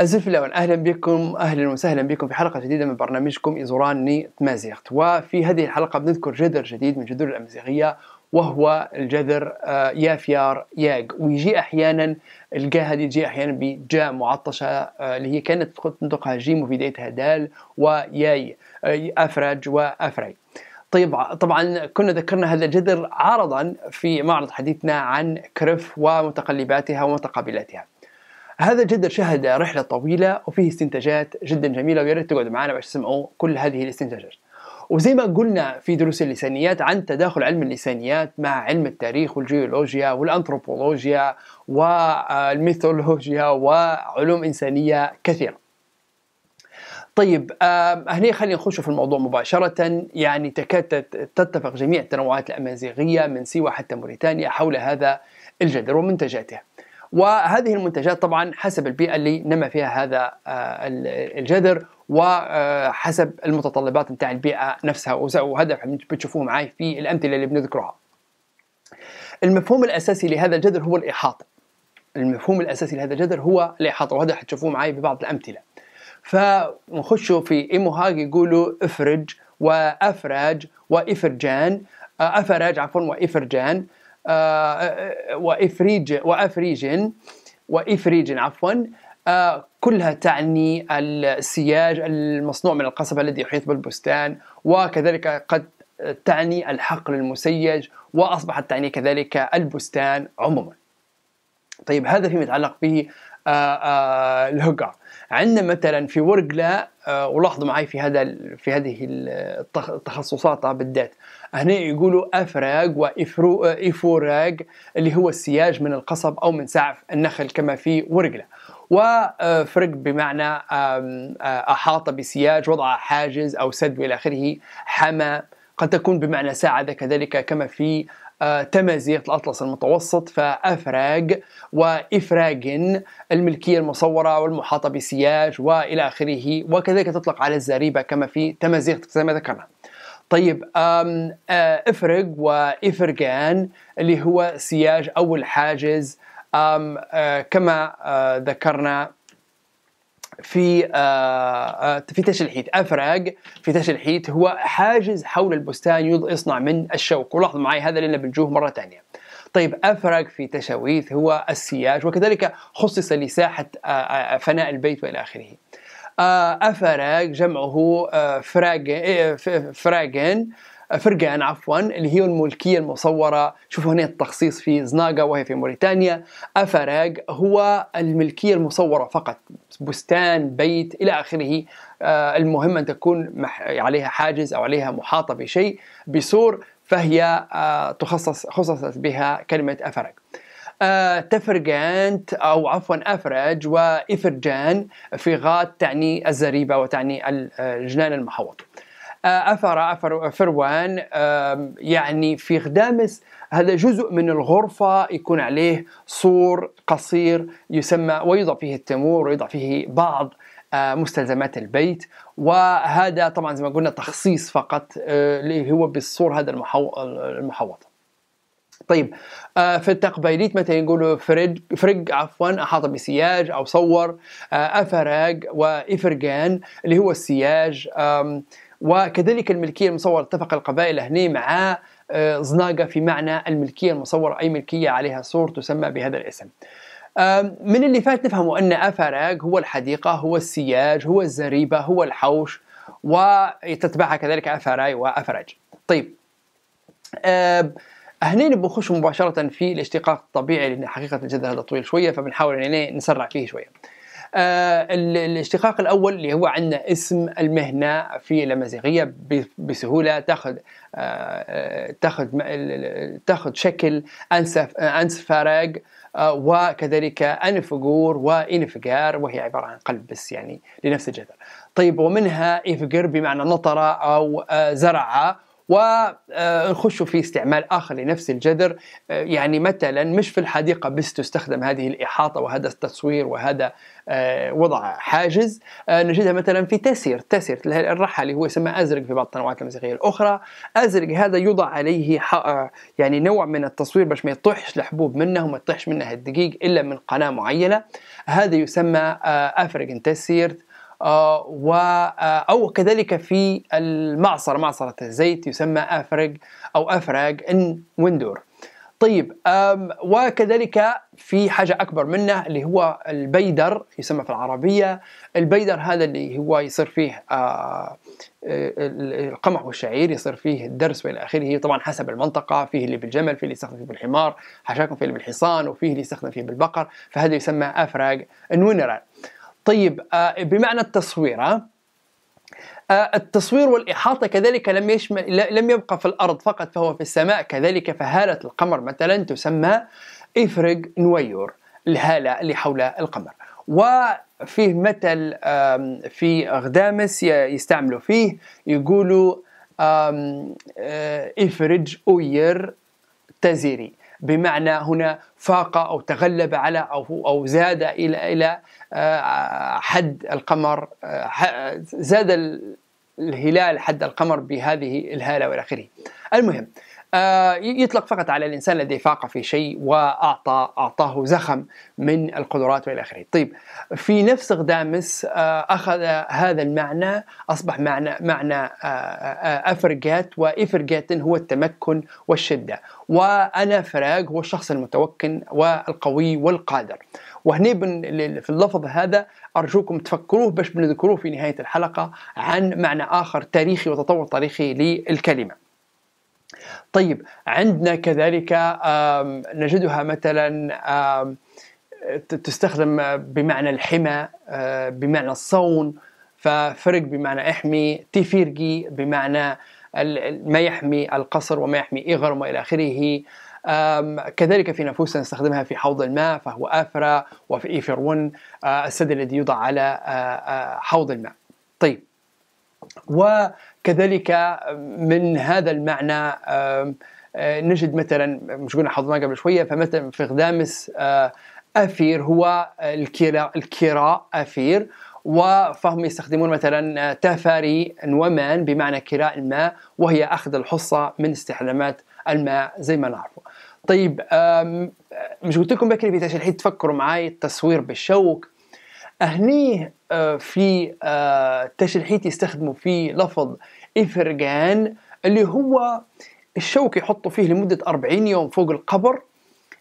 الزلف الأول أهلا بكم أهلا وسهلا بكم في حلقة جديدة من برنامجكم إزوراني تمازيغت وفي هذه الحلقة بنذكر جذر جديد من جذور الأمازيغية وهو الجذر آه، يافيار ياج ويجي أحيانا الجا هذه تجي أحيانا بجاء معطشة آه، اللي هي كانت تنطقها جيم وفي بدايتها دال وياي آه، أفرج وأفري طيب طبعا كنا ذكرنا هذا الجذر عرضا في معرض حديثنا عن كرف ومتقلباتها ومتقابلاتها هذا جدا شهد رحلة طويلة وفيه استنتاجات جدا جميلة ويا ريت تقعدوا معنا باش تسمعوا كل هذه الاستنتاجات. وزي ما قلنا في دروس اللسانيات عن تداخل علم اللسانيات مع علم التاريخ والجيولوجيا والانثروبولوجيا والميثولوجيا وعلوم انسانيه كثيره. طيب هنا خلينا نخش في الموضوع مباشرة يعني تكاد تتفق جميع التنوعات الأمازيغية من سيوة حتى موريتانيا حول هذا الجذر ومنتجاته وهذه المنتجات طبعا حسب البيئة اللي نما فيها هذا آه، الجذر وحسب المتطلبات نتاع البيئة نفسها وهذا بتشوفوه معي في الأمثلة اللي بنذكرها المفهوم الأساسي لهذا الجذر هو الإحاطة المفهوم الأساسي لهذا الجذر هو الإحاطة وهذا حتشوفوه معي ببعض الأمثلة فنخشوا في هاج يقولوا افرج وافراج وافرجان آه، افراج عفوا وافرجان آه، آه، وإفريج وأفريج وإفريج عفوا آه، كلها تعني السياج المصنوع من القصب الذي يحيط بالبستان وكذلك قد تعني الحقل المسيج وأصبحت تعني كذلك البستان عموما طيب هذا فيما يتعلق به الهقع عندنا مثلا في ورقلة ولاحظوا معي في هذا في هذه التخصصات بالذات هنا يقولوا أفراج وإفراج اللي هو السياج من القصب أو من سعف النخل كما في ورقلة وفرق بمعنى آه، أحاط بسياج وضع حاجز أو سد وإلى آخره حمى قد تكون بمعنى ساعد كذلك كما في آه، تمازيغ الأطلس المتوسط فأفراج وإفراج الملكية المصورة والمحاطة بسياج وإلى آخره وكذلك تطلق على الزريبة كما في تمازيغ زي ما ذكرنا طيب افرق وافرقان اللي هو سياج او الحاجز كما ذكرنا في في تشلحيت افرق في تشلحيت هو حاجز حول البستان يصنع من الشوك ولاحظوا معي هذا لنا بنجوه مره ثانيه طيب افرق في تشاويث هو السياج وكذلك خصص لساحة فناء البيت وإلى آخره آه، أفراج جمعه آه، فراجن إيه، فرقان آه، عفوا اللي هي الملكية المصورة شوفوا هنا التخصيص في زناقة وهي في موريتانيا أفراج هو الملكية المصورة فقط بستان بيت إلى آخره المهم أن تكون عليها حاجز أو عليها محاطة بشيء بسور فهي تخصص خصصت بها كلمة افراغ آه، تفرجانت أو عفوا أفرج وإفرجان في غات تعني الزريبة وتعني الجنان آه، المحوط أفر آه، أفر فروان يعني في غدامس هذا جزء من الغرفة يكون عليه سور قصير يسمى ويوضع فيه التمور ويوضع فيه بعض مستلزمات البيت وهذا طبعا زي ما قلنا تخصيص فقط اللي هو بالصور هذا المحوط طيب آه، في التقبيليت مثلا يقولوا فرج فرق عفوا احاط بسياج او صور آه، افراق وافرقان اللي هو السياج وكذلك الملكيه المصوره اتفق القبائل هنا مع آه، زناقه في معنى الملكيه المصوره اي ملكيه عليها صور تسمى بهذا الاسم. من اللي فات نفهموا ان افراق هو الحديقه هو السياج هو الزريبه هو الحوش وتتبعها كذلك افراي وافرج. طيب هنا بنخش مباشره في الاشتقاق الطبيعي لان حقيقه الجدل هذا طويل شويه فبنحاول يعني إيه نسرع فيه شويه. آه، الاشتقاق الاول اللي هو عندنا اسم المهنه في الامازيغيه بسهوله تاخذ آه، تاخذ تاخذ شكل انسف انس آه، وكذلك انفجور وانفجار وهي عباره عن قلب بس يعني لنفس الجذر. طيب ومنها إفجر بمعنى نطر او زرع ونخش في استعمال آخر لنفس الجذر آه، يعني مثلا مش في الحديقة بس تستخدم هذه الإحاطة وهذا التصوير وهذا آه، وضع حاجز آه، نجدها مثلا في تسير تسير الرحى اللي هو يسمى أزرق في بعض التنوعات الموسيقيه الأخرى أزرق هذا يوضع عليه يعني نوع من التصوير باش ما يطيحش الحبوب منه وما يطيحش منه الدقيق إلا من قناة معينة هذا يسمى أفرق تسيرت آه، و آه، أو كذلك في المعصرة معصرة الزيت يسمى أفرج أو افراج إن وندور طيب وكذلك في حاجة أكبر منه اللي هو البيدر يسمى في العربية البيدر هذا اللي هو يصير فيه آه، القمح والشعير يصير فيه الدرس والى اخره طبعا حسب المنطقه فيه اللي بالجمل فيه اللي يستخدم فيه بالحمار حشاكم فيه اللي بالحصان وفيه اللي يستخدم فيه بالبقر فهذا يسمى افراج النونرال طيب آه، بمعنى التصوير آه، آه، التصوير والإحاطة كذلك لم يشمل لم يبقى في الأرض فقط فهو في السماء كذلك فهالة القمر مثلا تسمى إفرج نويور الهالة اللي حول القمر وفيه مثل في غدامس يستعملوا فيه يقولوا إفرج أوير تزيري بمعنى هنا فاق أو تغلب على أو, أو زاد إلى إلى آه، حد القمر آه، زاد الهلال حد القمر بهذه الهالة وإلى المهم آه، يطلق فقط على الانسان الذي فاق في شيء واعطى اعطاه زخم من القدرات والى اخره. طيب في نفس غدامس آه، اخذ هذا المعنى اصبح معنى معنى آه، افرجات وافرجات هو التمكن والشده وانا فراغ هو الشخص المتوكل والقوي والقادر. وهنا في اللفظ هذا ارجوكم تفكروه باش بنذكروه في نهايه الحلقه عن معنى اخر تاريخي وتطور تاريخي للكلمه. طيب عندنا كذلك نجدها مثلا تستخدم بمعنى الحمى آه، بمعنى الصون ففرق بمعنى احمي تيفيرجي بمعنى ما يحمي القصر وما يحمي إغرم وإلى آخره كذلك في نفوسنا نستخدمها في حوض الماء فهو آفرا وفي إيفرون السد آه، الذي يوضع على آه، حوض الماء طيب وكذلك من هذا المعنى آه، نجد مثلا مش قلنا حضرنا قبل شويه فمثلا في غدامس آه، افير هو الكراء الكراء افير وفهم يستخدمون مثلا آه، تفاري نومان بمعنى كراء الماء وهي أخذ الحصة من استحلامات الماء زي ما نعرفه طيب مش قلت لكم بكري في تفكروا معي التصوير بالشوك هني آه، في التشريحيت آه، يستخدموا في لفظ إفرجان اللي هو الشوك يحطوا فيه لمدة 40 يوم فوق القبر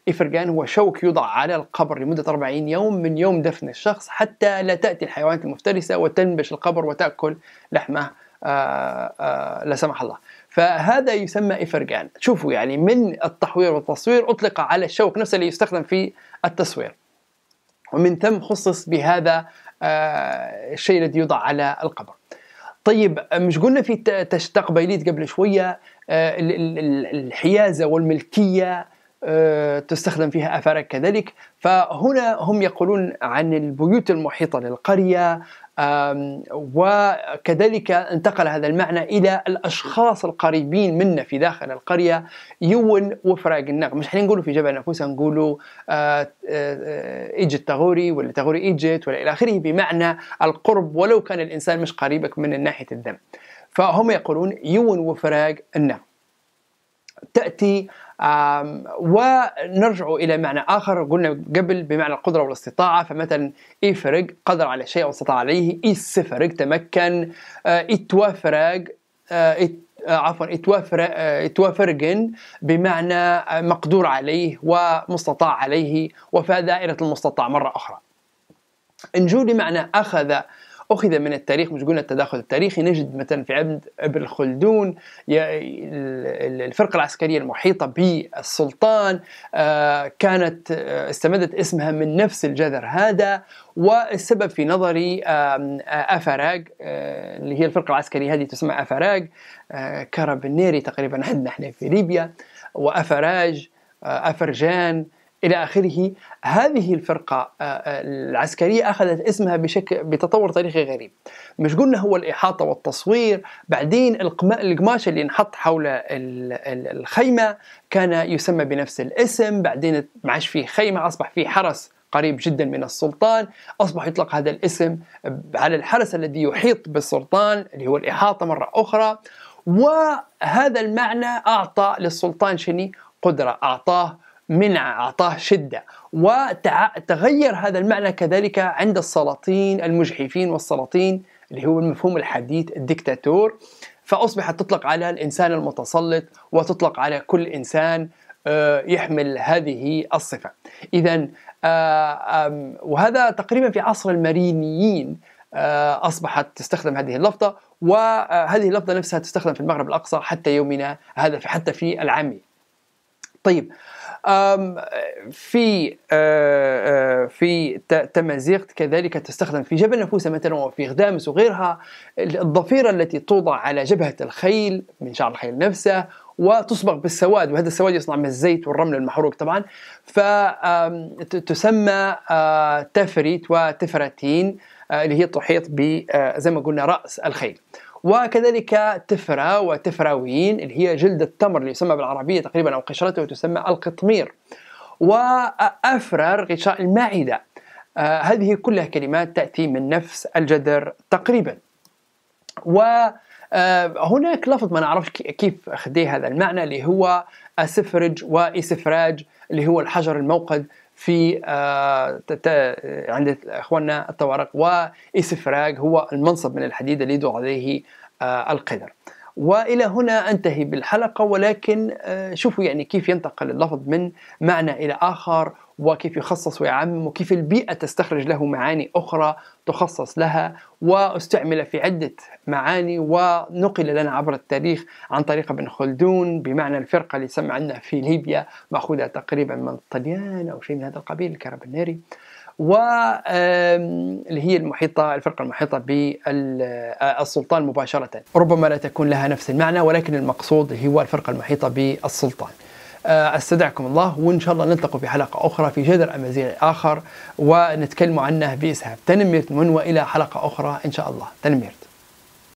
إفرجان هو شوك يوضع على القبر لمدة 40 يوم من يوم دفن الشخص حتى لا تأتي الحيوانات المفترسة وتنبش القبر وتأكل لحمه آه، لا سمح الله فهذا يسمى إفرجان شوفوا يعني من التحوير والتصوير أطلق على الشوك نفسه اللي يستخدم في التصوير ومن ثم خصص بهذا آه، الشيء الذي يوضع على القبر طيب مش قلنا في تقبيليت قبل شوية آه، الحيازة والملكية آه، تستخدم فيها أفارك كذلك فهنا هم يقولون عن البيوت المحيطة للقرية وكذلك انتقل هذا المعنى الى الاشخاص القريبين منا في داخل القريه يون وفراق النغم مش حنين نقولوا في جبل نفوس نقولوا اجت آه، آه، تغوري ولا تغوري اجت ولا الى اخره بمعنى القرب ولو كان الانسان مش قريبك من ناحيه الذنب فهم يقولون يون وفراق النغم تأتي ونرجع إلى معنى آخر قلنا قبل بمعنى القدرة والاستطاعة فمثلا إي فرق قدر على شيء واستطاع عليه إي فرق تمكن إتوافرق آه، إيه آه، إيه، آه، عفوا اتوافر إيه اتوافرق بمعنى مقدور عليه ومستطاع عليه وفاء دائرة المستطاع مرة أخرى. إن لمعنى اخذ أخذ أخذ من التاريخ مش قلنا التداخل التاريخي نجد مثلا في عبد ابن خلدون الفرقة العسكرية المحيطة بالسلطان آه، كانت آه، استمدت اسمها من نفس الجذر هذا والسبب في نظري آه، أفراج اللي هي الفرقة العسكرية هذه تسمى أفراج كرب النيري تقريبا عندنا احنا في ليبيا وأفراج أفرجان الى اخره هذه الفرقه آه، آه، العسكريه اخذت اسمها بشكل بتطور تاريخي غريب مش قلنا هو الاحاطه والتصوير بعدين القماش اللي انحط حول الخيمه كان يسمى بنفس الاسم بعدين ما عادش فيه خيمه اصبح فيه حرس قريب جدا من السلطان أصبح يطلق هذا الاسم على الحرس الذي يحيط بالسلطان اللي هو الإحاطة مرة أخرى وهذا المعنى أعطى للسلطان شني قدرة أعطاه منع أعطاه شدة وتغير هذا المعنى كذلك عند السلاطين المجحفين والسلاطين اللي هو المفهوم الحديث الدكتاتور فأصبحت تطلق على الإنسان المتسلط وتطلق على كل إنسان آه، يحمل هذه الصفة إذا آه، وهذا تقريبا في عصر المرينيين آه، أصبحت تستخدم هذه اللفظة وهذه اللفظة نفسها تستخدم في المغرب الأقصى حتى يومنا هذا حتى في العامية طيب في أه، أه، في تمازيغ كذلك تستخدم في جبل نفوسة مثلا وفي غدامس وغيرها الضفيرة التي توضع على جبهة الخيل من شعر الخيل نفسه وتصبغ بالسواد وهذا السواد يصنع من الزيت والرمل المحروق طبعا فتسمى أه، تفريت وتفرتين اللي هي تحيط ب زي ما قلنا رأس الخيل وكذلك تفرة وتفراوين اللي هي جلد التمر اللي يسمى بالعربية تقريبا أو قشرته تسمى القطمير وأفرر غشاء المعدة آه هذه كلها كلمات تأتي من نفس الجذر تقريبا وهناك آه، لفظ ما نعرفش كيف خدي هذا المعنى اللي هو أسفرج وإسفراج اللي هو الحجر الموقد في آه، عند اخواننا الطوارق واسفراج هو المنصب من الحديد الذي يدور عليه آه، القدر. والى هنا انتهي بالحلقه ولكن آه، شوفوا يعني كيف ينتقل اللفظ من معنى الى اخر وكيف يخصص ويعمم وكيف البيئة تستخرج له معاني أخرى تخصص لها واستعمل في عدة معاني ونقل لنا عبر التاريخ عن طريق ابن خلدون بمعنى الفرقة اللي سمع عنها في ليبيا مأخوذة تقريبا من الطليان أو شيء من هذا القبيل الكربناري اللي هي المحيطة الفرقة المحيطة بالسلطان مباشرة ربما لا تكون لها نفس المعنى ولكن المقصود هو الفرقة المحيطة بالسلطان آه، استودعكم الله وان شاء الله نلتقي في حلقه اخرى في جذر امازيغي اخر ونتكلم عنه باسهاب تنميرت من والى حلقه اخرى ان شاء الله تنميرت